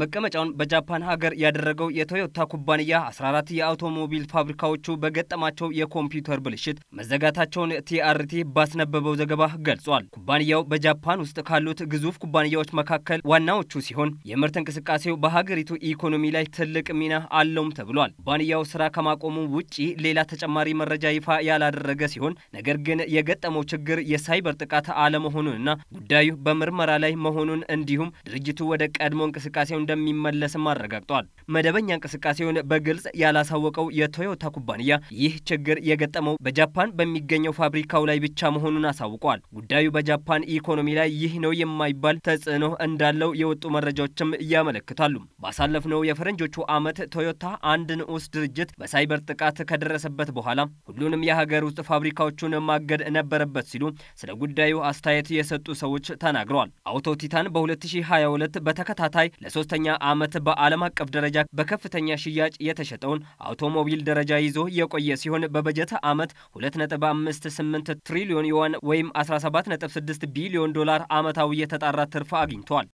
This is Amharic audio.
መቀመጫውን በጃፓን ሀገር ያደረገው የቶዮታ ኩባንያ 14 የአውቶሞቢል ፋብሪካዎቹ በገጠማቸው የኮምፒውተር ብልሽት መዘጋታቸውን ቲአርቲ ባስነበበው ዘገባ ገልጿል። ኩባንያው በጃፓን ውስጥ ካሉት ግዙፍ ኩባንያዎች መካከል ዋናዎቹ ሲሆን የምርት እንቅስቃሴው በሀገሪቱ ኢኮኖሚ ላይ ትልቅ ሚና አለውም ተብሏል። ኩባንያው ስራ ከማቆሙ ውጪ ሌላ ተጨማሪ መረጃ ይፋ ያላደረገ ሲሆን ነገር ግን የገጠመው ችግር የሳይበር ጥቃት አለመሆኑንና ጉዳዩ በምርመራ ላይ መሆኑን እንዲሁም ድርጅቱ ወደ ቀድሞ እንቅስቃሴውን እንደሚመለስም አረጋግጧል። መደበኛ እንቅስቃሴውን በግልጽ ያላሳወቀው የቶዮታ ኩባንያ ይህ ችግር የገጠመው በጃፓን በሚገኘው ፋብሪካው ላይ ብቻ መሆኑን አሳውቋል። ጉዳዩ በጃፓን ኢኮኖሚ ላይ ይህ ነው የማይባል ተጽዕኖ እንዳለው የወጡ መረጃዎችም ያመለክታሉ። ባሳለፍነው የፈረንጆቹ ዓመት ቶዮታ አንድ ንዑስ ድርጅት በሳይበር ጥቃት ከደረሰበት በኋላ ሁሉንም የሀገር ውስጥ ፋብሪካዎቹን ማገድ ነበረበት ሲሉ ስለ ጉዳዩ አስተያየት የሰጡ ሰዎች ተናግረዋል። አውቶ ቲታን በ2022 በተከታታይ ለሶስት ሶስተኛ ዓመት በዓለም አቀፍ ደረጃ በከፍተኛ ሽያጭ የተሸጠውን አውቶሞቢል ደረጃ ይዞ የቆየ ሲሆን በበጀት ዓመት 2.58 ትሪሊዮን ዩዋን ወይም 17.6 ቢሊዮን ዶላር ዓመታዊ የተጣራ ትርፍ አግኝቷል።